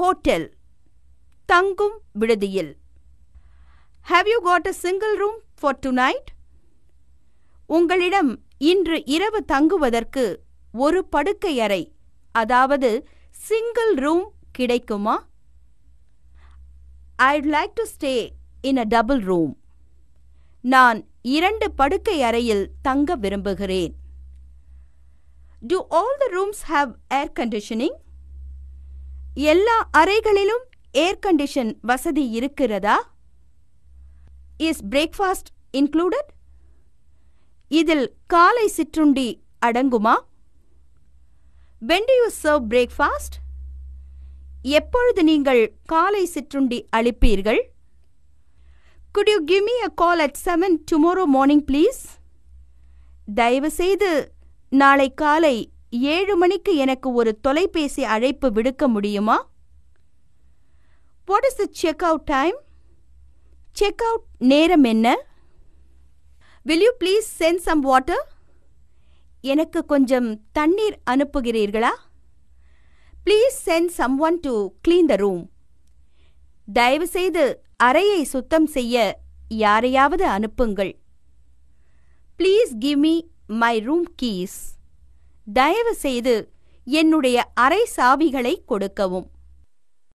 hotel தங்கும் விடுதியில் have you got a single room for tonight உங்களிடம் இன்று இரவு தங்குவதற்கு ஒரு படுக்கை அறை அதாவது சிங்கிள் ரூம் கிடைக்குமா I'd like to stay in a double room நான் இரண்டு படுக்கை அறையில் தங்க விரும்புகிறேன் do all the rooms have air conditioning எல்லா அறைகளிலும் ஏர் கண்டிஷன் வசதி இருக்கிறதா இஸ் பிரேக்ஃபாஸ்ட் இன்க்ளூடட் இதில் காலை சிற்றுண்டி அடங்குமா வென் யூ சர்வ் பிரேக்ஃபாஸ்ட் எப்பொழுது நீங்கள் காலை சிற்றுண்டி அளிப்பீர்கள் could you give me a call at seven tomorrow morning please தயவுசெய்து நாளை காலை ஏழு மணிக்கு எனக்கு ஒரு தொலைபேசி அழைப்பு விடுக்க முடியுமா what is the check out time check out நேரம் என்ன will you please send some water எனக்கு கொஞ்சம் தண்ணீர் அனுப்புகிறீர்களா please send someone to clean the room தயவுசெய்து அறையை சுத்தம் செய்ய யாரையாவது அனுப்புங்கள் please give me my room keys தயவு செய்து என்னுடைய அறை சாவிகளை கொடுக்கவும்